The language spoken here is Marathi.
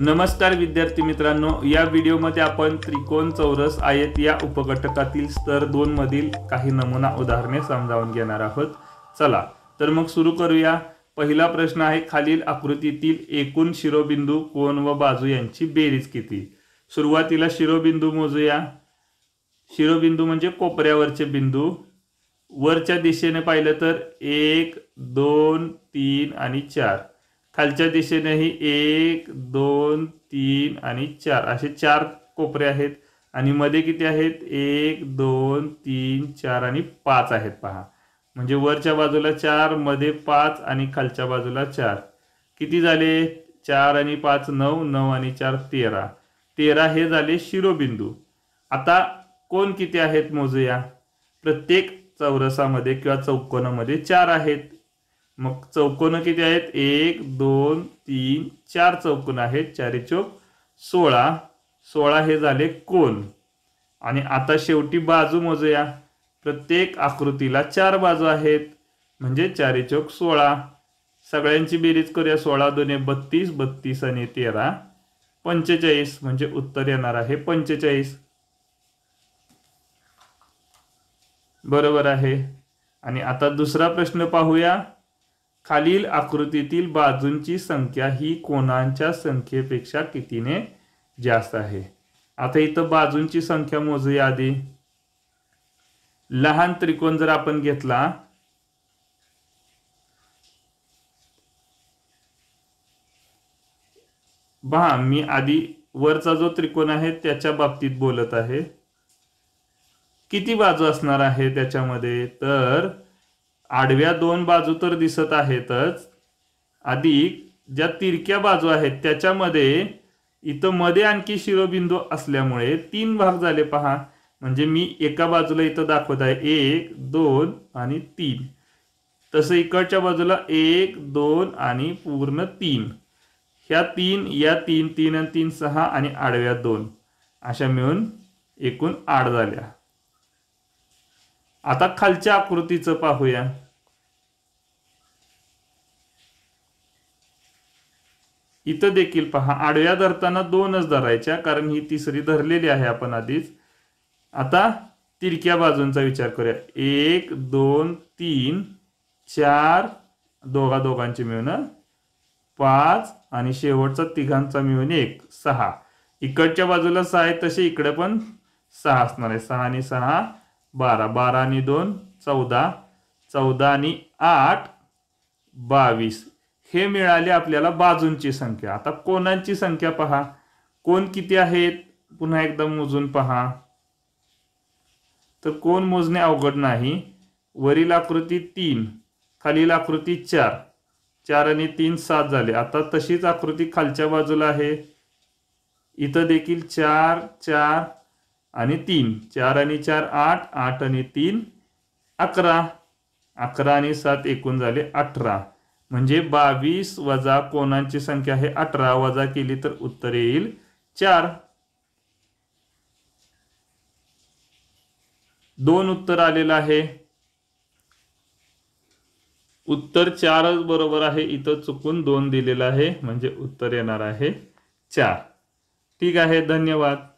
नमस्कार विद्यार्थी मित्रांनो या व्हिडिओमध्ये आपण त्रिकोण चौरस आयत या उपघटकातील स्तर दोन मधील काही नमुना उदाहरणे समजावून घेणार आहोत चला तर मग सुरू करूया पहिला प्रश्न आहे खालील आकृतीतील एकूण शिरोबिंदू कोण व बाजू यांची बेरीज किती सुरुवातीला शिरोबिंदू मोजूया शिरोबिंदू म्हणजे कोपऱ्यावरचे बिंदू वरच्या दिशेने पाहिलं तर एक दोन तीन आणि चार खालच्या दिशेनेही एक दोन तीन आणि चार असे चार कोपरे आहेत आणि मध्ये किती आहेत एक दोन तीन चार आणि पाच आहेत पहा म्हणजे वरच्या बाजूला चार मध्ये पाच आणि खालच्या बाजूला चार किती झाले चार आणि पाच नऊ नऊ आणि चार तेरा तेरा हे झाले शिरोबिंदू आता कोण किती आहेत मोजूया प्रत्येक चौरसामध्ये किंवा चौकोनामध्ये चार आहेत मग चौकोन किती आहेत एक दोन तीन चार चौकोन आहेत चारी चौक सोळा सोळा हे झाले कोण आणि आता शेवटी बाजू मोजूया प्रत्येक आकृतीला चार बाजू आहेत म्हणजे चारी चौक सोळा सगळ्यांची बेरीज करूया सोळा दोन्ही बत्तीस बत्तीस आणि तेरा पंचेचाळीस म्हणजे उत्तर येणार आहे पंचेचाळीस बरोबर आहे आणि आता दुसरा प्रश्न पाहूया खालील आकृतीतील बाजूंची संख्या ही कोणाच्या संख्येपेक्षा कितीने जास्त आहे आता इथं बाजूंची संख्या मोजूया आधी लहान त्रिकोण जर आपण घेतला बा मी आधी वरचा जो त्रिकोण आहे त्याच्या बाबतीत बोलत आहे किती बाजू असणार आहे त्याच्यामध्ये तर आडव्या दोन बाजू तर दिसत आहेतच अधिक ज्या तिरक्या बाजू आहेत त्याच्यामध्ये इथं मध्ये आणखी शिरोबिंदू असल्यामुळे तीन भाग झाले पहा म्हणजे मी एका बाजूला इथं दाखवत आहे एक दोन आणि तीन तसं इकडच्या बाजूला एक दोन आणि पूर्ण तीन ह्या तीन या तीन तीन आणि तीन सहा आणि आडव्या दोन अशा मिळून एकूण आड झाल्या आता खालच्या आकृतीचं पाहूया इथं देखील पहा आडव्या धरताना दोनच धरायच्या कारण ही तिसरी धरलेली आहे आपण आधीच आता तिरक्या बाजूंचा विचार करूया एक दोन तीन चार दोघा दोघांची मिळून पाच आणि शेवटचा तिघांचा मिळून एक सहा इकडच्या बाजूला सहा आहे तसे इकडे पण सहा असणार आहे सहा आणि सहा बारा बारा आणि दोन चौदा चौदा आणि आठ बावीस हे मिळाले आपल्याला बाजूंची संख्या आता कोणांची संख्या पहा कोण किती आहेत पुन्हा एकदा मोजून पहा तर कोण मोजणे अवघड नाही वरील आकृती तीन खालील आकृती चार चार आणि तीन सात झाले आता तशीच आकृती खालच्या बाजूला आहे इथं देखील चार चार आणि तीन चार आणि चार आठ आठ आणि तीन अकरा अकरा आणि सात एकूण झाले अठरा म्हणजे बावीस वजा कोणांची संख्या आहे अठरा वजा केली तर उत्तर येईल चार दोन उत्तर आलेलं आहे उत्तर चारच बरोबर आहे इथं चुकून दोन दिलेलं आहे म्हणजे उत्तर येणार आहे चार ठीक आहे धन्यवाद